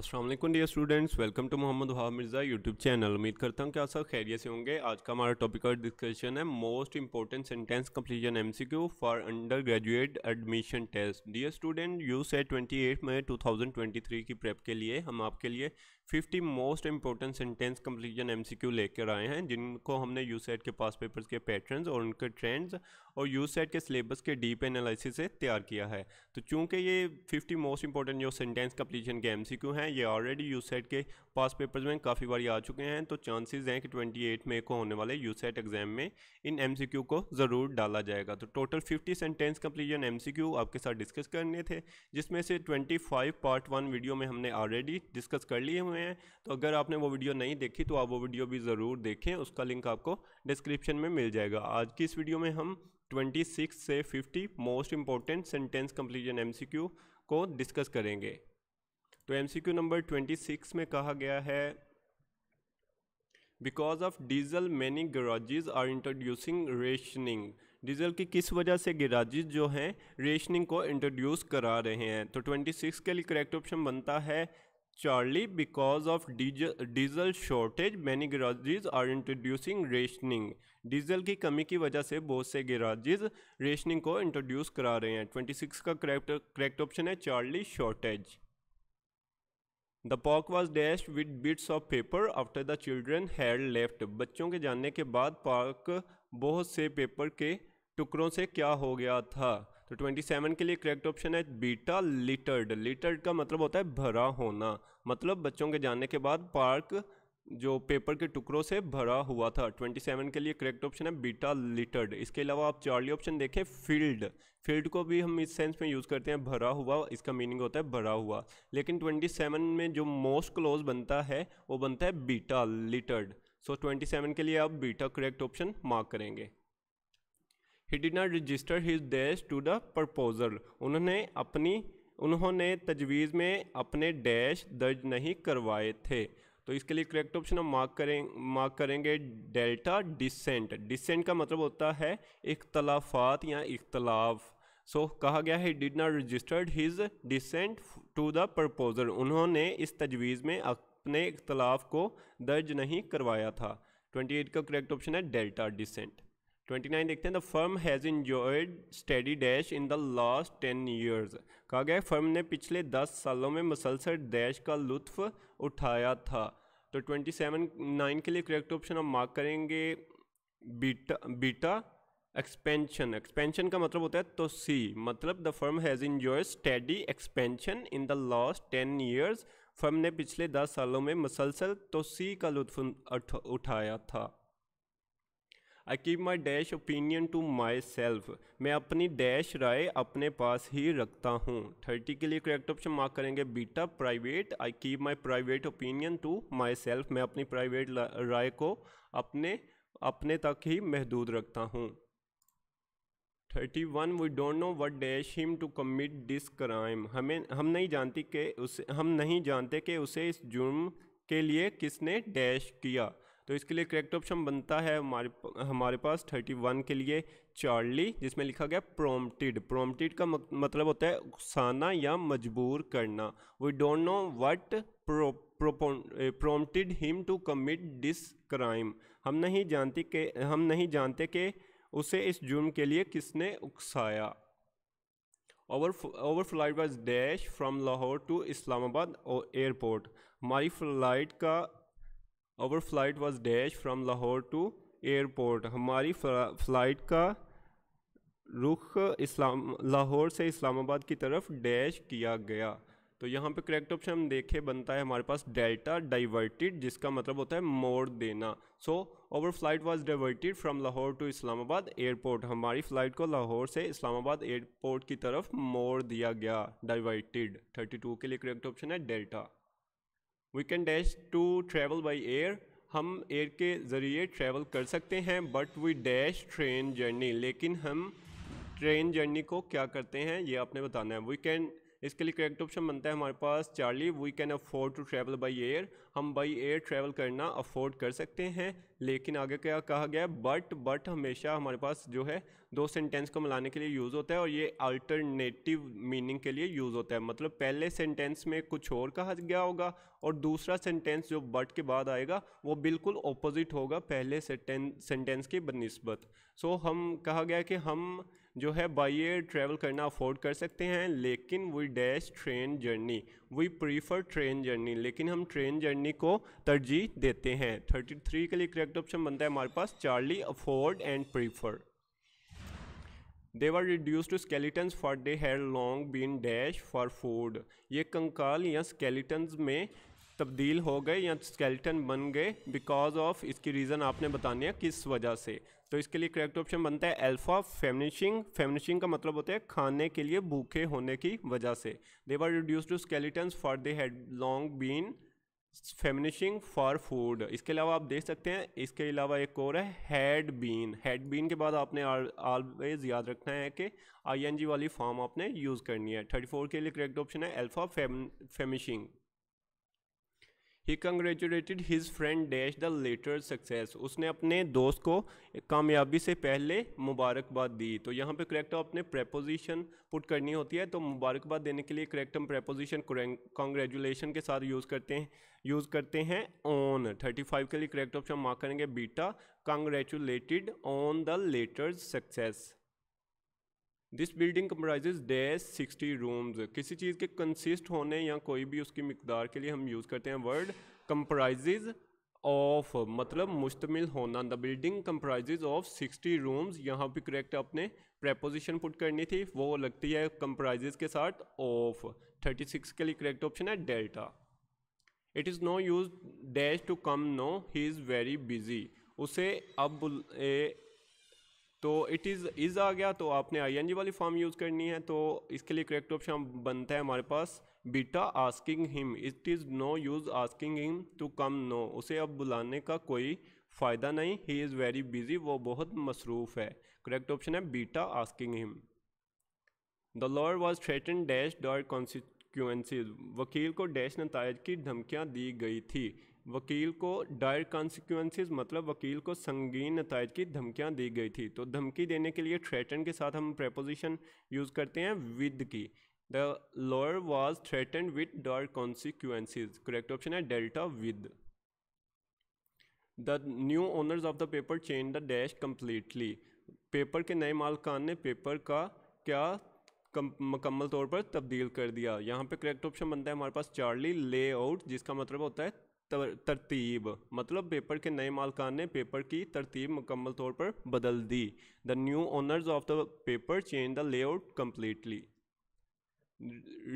Aslam dear students welcome to Mohammad वहा Mirza YouTube channel उम्मीद करता हूँ कि आप सब खैरियत से होंगे आज का हमारा टॉपिक और डिस्कशन है most important sentence completion Q for under graduate admission test dear student you से एट मई थ्री की प्रेप के लिए हम आपके लिए fifty most important sentence completion Q लेकर आए हैं जिनको हमने सेट के पास पेपर्स के पैटर्न और उनके ट्रेंड्स और सेट के सिलेबस के डीप एनालिसिस से तैयार किया है तो चूंकि ये फिफ्टी मोस्ट इंपॉर्टेंट जो सेंटेंस कंप्लीजन के क्यू हैं ये ऑलरेडी सेट के पास पेपर्स में काफ़ी बार आ चुके हैं तो चांसेस हैं कि 28 मई को होने वाले यूसेट एग्जाम में इन एमसीक्यू को ज़रूर डाला जाएगा तो टोटल 50 सेंटेंस कंप्लीजन एमसीक्यू आपके साथ डिस्कस करने थे जिसमें से 25 पार्ट वन वीडियो में हमने ऑलरेडी डिस्कस कर लिए हुए हैं तो अगर आपने वो वीडियो नहीं देखी तो आप वो वीडियो भी ज़रूर देखें उसका लिंक आपको डिस्क्रिप्शन में मिल जाएगा आज की इस वीडियो में हम 26 से 50 most important sentence completion MCQ को डिस्कस करेंगे तो एमसीक्यू नंबर ट्वेंटी सिक्स में कहा गया है because of diesel many garages are introducing rationing diesel की किस वजह से गराजेज जो हैं रेशनिंग को इंट्रोड्यूस करा रहे हैं तो 26 के लिए करेक्ट ऑप्शन बनता है Charlie because of diesel diesel shortage many garages are introducing rationing diesel की कमी की वजह से बहुत से गराजेज रेशनिंग को इंट्रोड्यूस करा रहे हैं 26 का करेक्ट करेक्ट ऑप्शन है Charlie shortage the park was dash with bits of paper after the children had left बच्चों के जानने के बाद पॉक बहुत से पेपर के टुकड़ों से क्या हो गया था तो 27 के लिए करेक्ट ऑप्शन है बीटा लिटर्ड लिटर्ड का मतलब होता है भरा होना मतलब बच्चों के जानने के बाद पार्क जो पेपर के टुकड़ों से भरा हुआ था 27 के लिए करेक्ट ऑप्शन है बीटा लिटर्ड इसके अलावा आप चार्ली ऑप्शन देखें फील्ड फील्ड को भी हम इस सेंस में यूज़ करते हैं भरा हुआ इसका मीनिंग होता है भरा हुआ लेकिन 27 में जो मोस्ट क्लोज बनता है वो बनता है beta littered so twenty seven के लिए आप बीटा करेक्ट ऑप्शन मार्क करेंगे he did not register his dash to the proposal उन्होंने अपनी उन्होंने तजवीज़ में अपने डैश दर्ज नहीं करवाए थे तो इसके लिए करेक्ट ऑप्शन हम मार्क करें मार्क करेंगे डेल्टा डिसेंट डिसेंट का मतलब होता है इख्तलाफात या इख्तलाफ सो so, कहा गया है did not registered his dissent to the proposal उन्होंने इस तजवीज़ में अपने इख्तलाफ को दर्ज नहीं करवाया था 28 का करेक्ट ऑप्शन है डेल्टा डिसेंट ट्वेंटी नाइन देखते हैं the firm has enjoyed steady dash in the last ten years कहा गया फर्म ने पिछले दस सालों में मुसलसल डैश का लुत्फ उठाया था तो ट्वेंटी सेवन नाइन के लिए करेक्ट ऑप्शन हम मार्क करेंगे बीटा बीटा एक्सपेंशन एक्सपेंशन का मतलब होता है तो सी मतलब the firm has enjoy steady expansion in the last ten years firm ने पिछले दस सालों में मसलसल तो सी का लुत्फ उठाया था I keep my dash opinion to myself मैं अपनी डैश राय अपने पास ही रखता हूँ थर्टी के लिए करेक्ट ऑप्शन मार्क करेंगे beta private I keep my private opinion to myself मैं अपनी प्राइवेट राय को अपने अपने तक ही महदूद रखता हूँ thirty one we don't know what dash him to commit this crime हमें हम नहीं जानती कि उसे हम नहीं जानते कि उसे इस जुर्म के लिए किसने डैश किया तो इसके लिए करेक्ट ऑप्शन बनता है हमारे हमारे पास थर्टी वन के लिए चार्ली जिसमें लिखा गया प्रोमटिड प्रोमटिड का मतलब होता है उकसाना या मजबूर करना we don't know what pro him to commit this crime हम नहीं जानते के हम नहीं जानते कि उसे इस जुर्म के लिए किसने उकसाया our our flight was dash from Lahore to Islamabad airport हमारी फ्लाइट का our flight was dash from Lahore to airport हमारी फ्लाइट का रुख इस्लाम लाहौर से इस्लामाबाद की तरफ डैश किया गया तो यहाँ पे करेक्ट ऑप्शन हम देखे बनता है हमारे पास डेल्टा डाइवर्टेड जिसका मतलब होता है मोड़ देना so our flight was diverted from Lahore to Islamabad airport हमारी फ़्लाइट को लाहौर से इस्लामाबाद एयरपोर्ट की तरफ मोड़ दिया गया डाइवर्टेड 32 के लिए करेक्ट ऑप्शन है delta we can dash to travel by air हम एयर के ज़रिए ट्रैवल कर सकते हैं but we dash train journey लेकिन हम ट्रेन जर्नी को क्या करते हैं ये आपने बताना है वी कैन इसके लिए करेक्ट ऑप्शन बनता है हमारे पास Charlie we can afford to travel by air हम बाई एयर ट्रैवल करना अफोर्ड कर सकते हैं लेकिन आगे क्या कहा गया बट बट हमेशा हमारे पास जो है दो सेंटेंस को मिलाने के लिए यूज़ होता है और ये अल्टरनेटिव मीनिंग के लिए यूज़ होता है मतलब पहले सेंटेंस में कुछ और कहा गया होगा और दूसरा सेंटेंस जो बट के बाद आएगा वो बिल्कुल ऑपोजिट होगा पहले सेंटेंस की बनस्बत सो so, हम कहा गया कि हम जो है बाई एयर ट्रैवल करना अफोर्ड कर सकते हैं लेकिन we dash train journey we prefer train journey लेकिन हम ट्रेन जर्नी को तरजीह देते हैं 33 के लिए करेक्ट ऑप्शन बनता है हमारे पास Charlie afford and prefer they were reduce to skeletons for they had long been dash for food ये कंकाल या स्केलेटन्स में तब्दील हो गए या स्केलेटन बन गए बिकॉज ऑफ इसकी रीज़न आपने बतानी है किस वजह से तो इसके लिए करेक्ट ऑप्शन बनता है अल्फा फेमनिशिंग फेमनिशिंग का मतलब होता है खाने के लिए भूखे होने की वजह से they were reduce to skeletons for they had long been famishing for food इसके अलावा आप देख सकते हैं इसके अलावा एक और है हेड बीन हेड बीन के बाद आपने ऑलवेज याद रखना है कि जी वाली फॉर्म आपने यूज़ करनी है थर्टी फोर के लिए करेक्ट ऑप्शन है alpha fame famishing he congratulated his friend dash the latter success उसने अपने दोस्त को कामयाबी से पहले मुबारकबाद दी तो यहाँ पे करेक्ट आपने प्रेपोजिशन पुट करनी होती है तो मुबारकबाद देने के लिए करेक्ट हम प्रेपोजिशन कॉन्ग्रेचुलेशन के साथ यूज़ करते हैं यूज़ करते हैं ऑन 35 के लिए करेक्ट ऑप्शन मार्क करेंगे beta congratulated on the latter success this building comprises dash sixty rooms किसी चीज़ के कंसिस्ट होने या कोई भी उसकी मकदार के लिए हम यूज़ करते हैं वर्ड कम्प्राइजेज ऑफ मतलब मुश्तमिल होना the building comprises of sixty rooms यहाँ पर करेक्ट आपने प्रेपोजिशन पुट करनी थी वो लगती है कम्प्राइज के साथ ऑफ थर्टी सिक्स के लिए करेक्ट ऑप्शन है delta it is no use dash to come now he is very busy उसे अब तो इट इज़ इज़ आ गया तो आपने आई वाली फॉर्म यूज़ करनी है तो इसके लिए करेक्ट ऑप्शन बनता है हमारे पास beta asking him it is no use asking him to come now उसे अब बुलाने का कोई फ़ायदा नहीं ही इज़ वेरी बिजी वो बहुत मसरूफ़ है करेक्ट ऑप्शन है beta asking him the lawyer was threaten dash dot consequences वकील को डैश नतज की धमकियाँ दी गई थी वकील को डायर कॉन्सिक्वेंसेज मतलब वकील को संगीन नतज की धमकियाँ दी गई थी तो धमकी देने के लिए थ्रेटन के साथ हम प्रपोजिशन यूज़ करते हैं विद की the lawyer was threaten with dire consequences correct option है delta with the new owners of the paper change the dash completely पेपर के नए मालकान ने पेपर का क्या मुकम्मल तौर पर तब्दील कर दिया यहाँ पे करेक्ट ऑप्शन बनता है हमारे पास चार्ली लेआउट जिसका मतलब होता है तर, तरतीब मतलब पेपर के नए मालकान ने पेपर की तरतीब मुकम्मल तौर पर बदल दी the new owners of the paper change the layout completely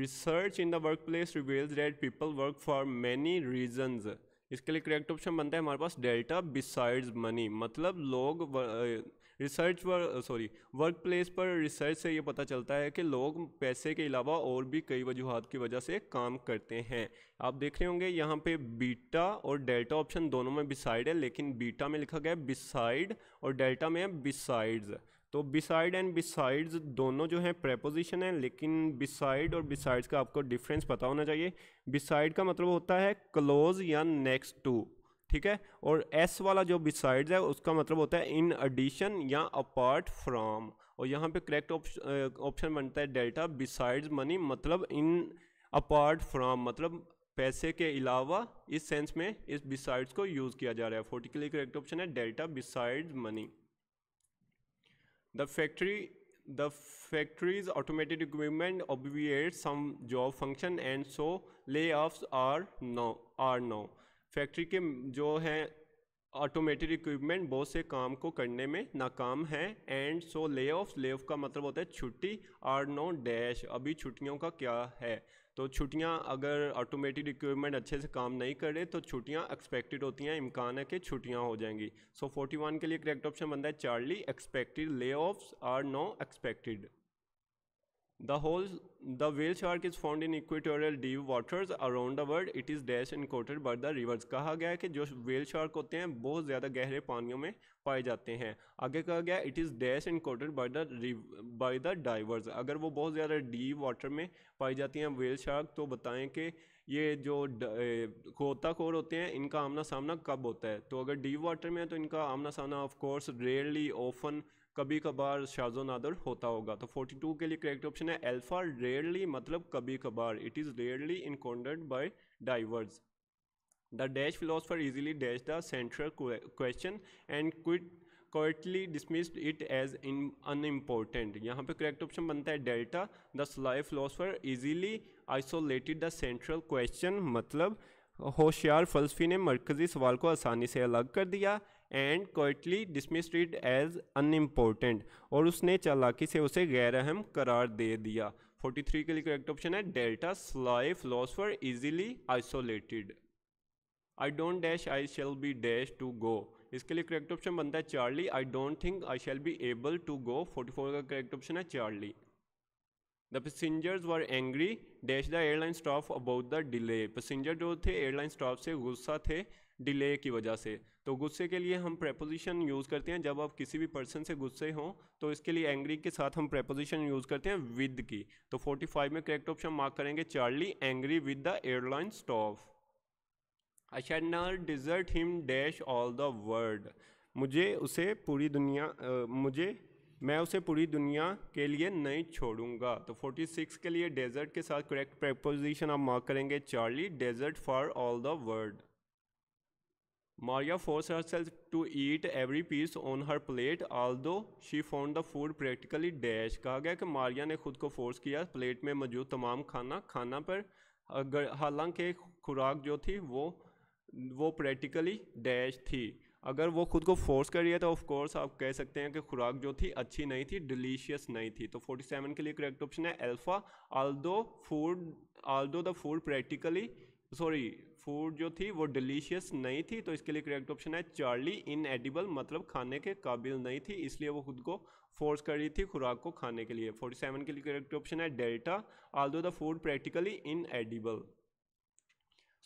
research in the workplace reveals that people work for many reasons इसके लिए करेक्ट ऑप्शन बनता है हमारे पास डेल्टा बिसाइड्स मनी मतलब लोग रिसर्च पर सॉरी वर्क प्लेस पर research से ये पता चलता है कि लोग पैसे के अलावा और भी कई वजूहत की वजह से काम करते हैं आप देख रहे होंगे यहाँ पे बीटा और डेल्टा ऑप्शन दोनों में बिसाइड है लेकिन बीटा में लिखा गया है बिसाइड और डेल्टा में है बिसाइड्स तो बिसाइड एंड बिसाइड्स दोनों जो हैं प्रेपोजिशन है लेकिन बिसाइड और बिसाइड्स का आपको डिफरेंस पता होना चाहिए बिसाइड का मतलब होता है क्लोज या नेक्स्ट टू ठीक है और एस वाला जो बिसाइड्स है उसका मतलब होता है इन एडिशन या अपार्ट फ्रॉम और यहाँ पे करेक्ट ऑप्शन बनता है डेल्टा बिसाइड्स मनी मतलब इन अपार्ट फ्रॉम मतलब पैसे के अलावा इस सेंस में इस बिसाइड्स को यूज़ किया जा रहा है फोर्टिकली करेक्ट ऑप्शन है delta besides many the factory factories automated equipment equipment some job function and so lay layoffs are now are now factory के जो हैं ऑटोमेटेड इक्विपमेंट बहुत से काम को करने में नाकाम है and so lay off lay off का मतलब होता है छुट्टी आर नो डैश अभी छुट्टियों का क्या है तो छुट्टियां अगर ऑटोमेटेड इक्विपमेंट अच्छे से काम नहीं करे तो छुट्टियां एक्सपेक्टेड होती हैं इम्कान है कि छुट्टियां हो जाएंगी सो so, 41 के लिए करेक्ट ऑप्शन बनता है Charlie expected layoffs are now expected The whole the whale shark is found in equatorial deep waters around the world. It is dash and coated by the rivers. कहा गया है कि जो whale shark होते हैं बहुत ज़्यादा गहरे पानियों में पाए जाते हैं आगे कहा गया it is dash encountered by the by the diverse अगर वो बहुत ज़्यादा deep water में पाई जाती हैं whale shark तो बताएं कि ये जो गोताखोर होते हैं इनका आमना सामना कब होता है तो अगर डीप वाटर में है तो इनका आमना सामना ऑफ कोर्स रेयरली ओफन कभी कभार शाजो नादर होता होगा तो 42 के लिए करेक्ट ऑप्शन है अल्फा रेयरली मतलब कभी कभार it is rarely encountered by diverse the dash philosopher easily dash the central question and quit quietly dismissed it as an unimportant यहाँ पे करेक्ट ऑप्शन बनता है delta the sly philosopher easily isolated the central question मतलब होशियार फलसफी ने मरकजी सवाल को आसानी से अलग कर दिया and quietly dismissed it as unimportant और उसने चालाकी से उसे गैर अहम करार दे दिया 43 के लिए करेक्ट ऑप्शन है delta sly philosopher easily isolated I don't dash I shall be dash to go इसके लिए करेक्ट ऑप्शन बनता है Charlie I don't think I shall be able to go 44 का करेक्ट ऑप्शन है Charlie the passengers were angry dash the airline staff about the delay passenger जो थे airline staff से गुस्सा थे डिले की वजह से तो गुस्से के लिए हम प्रेपोजिशन यूज़ करते हैं जब आप किसी भी पर्सन से गुस्से हों तो इसके लिए एंग्री के साथ हम प्रेपोजिशन यूज़ करते हैं विद की तो 45 में करेक्ट ऑप्शन मार्क करेंगे Charlie angry with the airline staff I should not desert him dash all the world मुझे उसे पूरी दुनिया आ, मुझे मैं उसे पूरी दुनिया के लिए नहीं छोड़ूंगा तो 46 के लिए डेजर्ट के साथ करेक्ट प्रेपोजिशन आप मार्क करेंगे Charlie desert for all the world Maria forced herself to eat every piece on her plate, although she found the food practically dash. कहा गया कि मारिया ने खुद को फोर्स किया प्लेट में मौजूद तमाम खाना खाना पर अगर हालांकि खुराक जो थी वो वो प्रैक्टिकली डैश थी अगर वो खुद को फोर्स कर रही है तो ऑफकोर्स आप कह सकते हैं कि खुराक जो थी अच्छी नहीं थी डिलीशियस नहीं थी तो 47 के लिए करेक्ट ऑप्शन है alpha all food all the food practically sorry food जो थी वो डिलीशियस नहीं थी तो इसके लिए करेक्ट ऑप्शन है चार्ली इन एडिबल मतलब खाने के काबिल नहीं थी इसलिए वो खुद को फोर्स कर रही थी खुराक को खाने के लिए 47 के लिए करेक्ट ऑप्शन है delta although the food practically inedible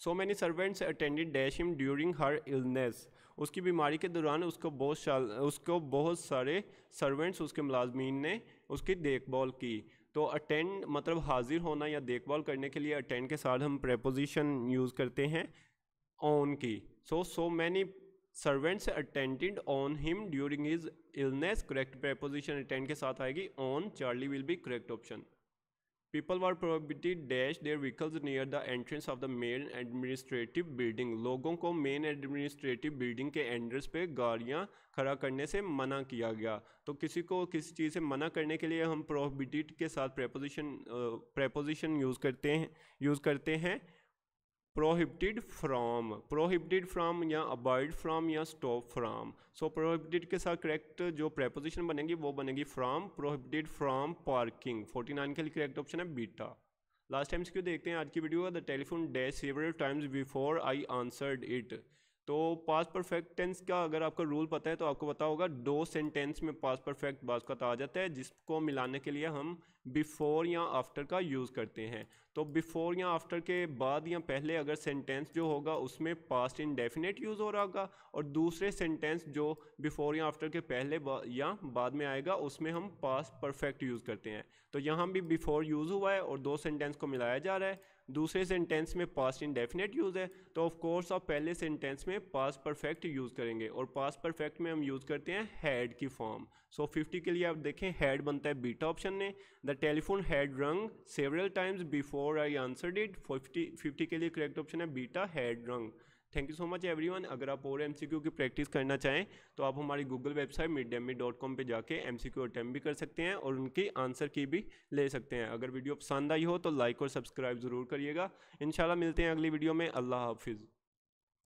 so many servants attended dash him during her illness उसकी बीमारी के दौरान उसको बहुत उसको बहुत सारे सर्वेंट्स उसके मुलाजमीन ने उसकी देखभाल की तो अटेंड मतलब हाजिर होना या देखभाल करने के लिए अटेंड के साथ हम प्रेपोजिशन यूज़ करते हैं ऑन की so so many servants attended on him during his illness correct preposition attend के साथ आएगी on Charlie will be correct option people were prohibited dash their vehicles near the entrance of the main administrative building लोगों को main administrative building के entrance पे गाड़ियाँ खड़ा करने से मना किया गया तो किसी को किसी चीज़ से मना करने के लिए हम प्रोबिटी के साथ प्रेपोजिशन प्रेपोजिशन यूज़ करते हैं यूज़ करते हैं प्रोहिबिटेड फ्राम प्रोहिबिटेड फ्राम या अबॉइड फ्राम या स्टॉप फ्राम सो प्रोहिबिटेड के साथ करेक्ट जो प्रेपोजिशन बनेगी वो बनेगी फ्राम प्रोहिबिटेड फ्राम पार्किंग 49 के लिए करेक्ट ऑप्शन है बीटा लास्ट टाइम्स क्यों देखते हैं आज की वीडियो का the telephone day several times before I answered it तो पास्ट परफेक्ट टेंस का अगर आपको रूल पता है तो आपको पता होगा दो सेंटेंस में पास्ट परफेक्ट का आ जाता है जिसको मिलाने के लिए हम बिफ़ोर या आफ्टर का यूज़ करते हैं तो बिफ़ोर या आफ्टर के बाद या पहले अगर सेंटेंस जो होगा उसमें पास्ट इनडेफिनेट यूज़ हो रहा होगा और दूसरे सेंटेंस जो बिफ़ोर या आफ्टर के पहले बा, या बाद में आएगा उसमें हम पास्ट परफेक्ट यूज़ करते हैं तो यहाँ भी बिफ़ोर यूज़ हुआ है और दो सेंटेंस को मिलाया जा रहा है दूसरे सेंटेंस में पास्ट इंडेफिनेट यूज़ है तो ऑफ कोर्स आप पहले सेंटेंस में पास्ट परफेक्ट यूज़ करेंगे और पास्ट परफेक्ट में हम यूज़ करते हैं हेड की फॉर्म सो फिफ्टी के लिए आप देखें हैड बनता है बीटा ऑप्शन ने the telephone had rung several times before I answered it fifty fifty के लिए करेक्ट ऑप्शन है beta had rung thank you so much everyone अगर आप और एमसीक्यू की प्रैक्टिस करना चाहें तो आप हमारी Google website mid me dot com पर जाके एम सी क्यू अटैम्प भी कर सकते हैं और उनकी आंसर की भी ले सकते हैं अगर वीडियो पसंद आई हो तो लाइक और सब्सक्राइब ज़रूर करिएगा इन मिलते हैं अगली वीडियो में अल्लाह हाफिज़